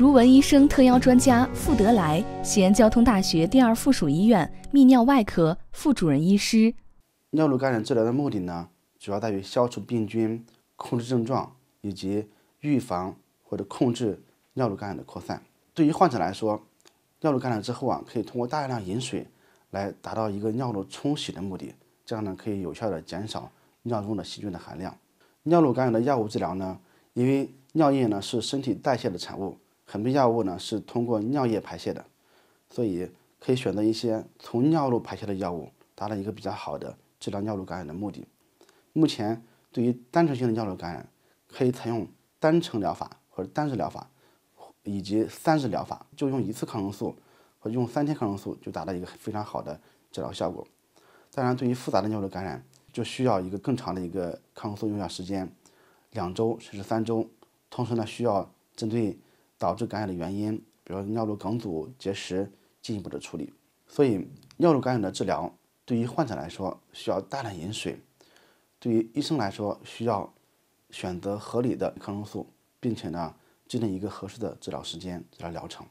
如闻医生特邀专家傅德来，西安交通大学第二附属医院泌尿外科副主任医师。尿路感染治疗的目的呢，主要在于消除病菌、控制症状以及预防或者控制尿路感染的扩散。对于患者来说，尿路感染之后啊，可以通过大量饮水来达到一个尿路冲洗的目的，这样呢可以有效的减少尿中的细菌的含量。尿路感染的药物治疗呢，因为尿液呢是身体代谢的产物。很多药物呢是通过尿液排泄的，所以可以选择一些从尿路排泄的药物，达到一个比较好的治疗尿路感染的目的。目前对于单纯性的尿路感染，可以采用单程疗法或者单日疗法，以及三日疗法，就用一次抗生素或用三天抗生素，就达到一个非常好的治疗效果。当然，对于复杂的尿路感染，就需要一个更长的一个抗生素用药时间，两周甚至三周。同时呢，需要针对。导致感染的原因，比如说尿路梗阻、结石，进一步的处理。所以尿路感染的治疗，对于患者来说需要大量饮水；对于医生来说，需要选择合理的抗生素，并且呢，制定一个合适的治疗时间、治疗疗程。